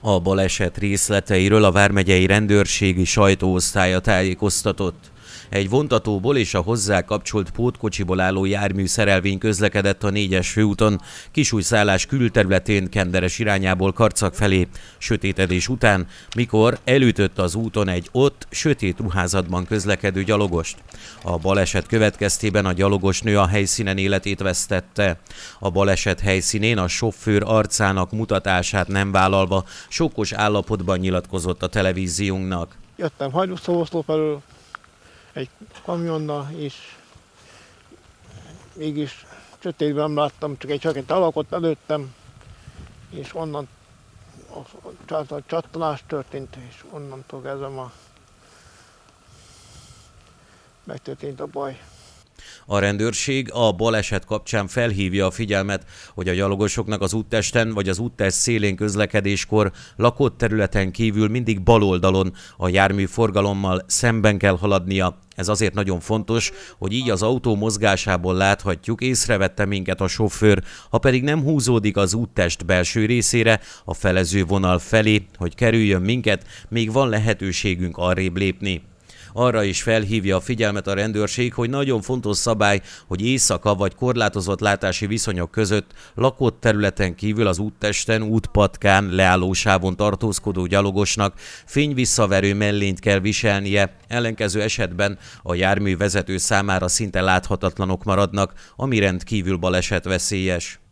A baleset részleteiről a Vármegyei Rendőrségi Sajtóosztálya tájékoztatott. Egy vontatóból és a hozzá kapcsolt pótkocsiból álló jármű szerelvény közlekedett a négyes főúton, kisújszállás külterületén Kenderes irányából Karcak felé, sötétedés után, mikor elütött az úton egy ott sötét ruházatban közlekedő gyalogost. A baleset következtében a gyalogos nő a helyszínen életét vesztette. A baleset helyszínén a sofőr arcának mutatását nem vállalva sokos állapotban nyilatkozott a televíziónknak. Jöttem hajdúszomoszló felől, egy kamionnal, és mégis sötétben láttam, csak egy egy alakot előttem, és onnan a csattanás történt, és onnantól ez ma megtörtént a baj. A rendőrség a baleset kapcsán felhívja a figyelmet, hogy a gyalogosoknak az úttesten vagy az úttest szélén közlekedéskor lakott területen kívül mindig baloldalon a jármű forgalommal szemben kell haladnia. Ez azért nagyon fontos, hogy így az autó mozgásából láthatjuk, észrevette minket a sofőr, ha pedig nem húzódik az úttest belső részére, a felező vonal felé, hogy kerüljön minket, még van lehetőségünk arrébb lépni. Arra is felhívja a figyelmet a rendőrség, hogy nagyon fontos szabály, hogy éjszaka vagy korlátozott látási viszonyok között lakott területen kívül az úttesten, útpatkán, leállósávon tartózkodó gyalogosnak fényvisszaverő mellényt kell viselnie, ellenkező esetben a jármű vezető számára szinte láthatatlanok maradnak, ami rendkívül veszélyes.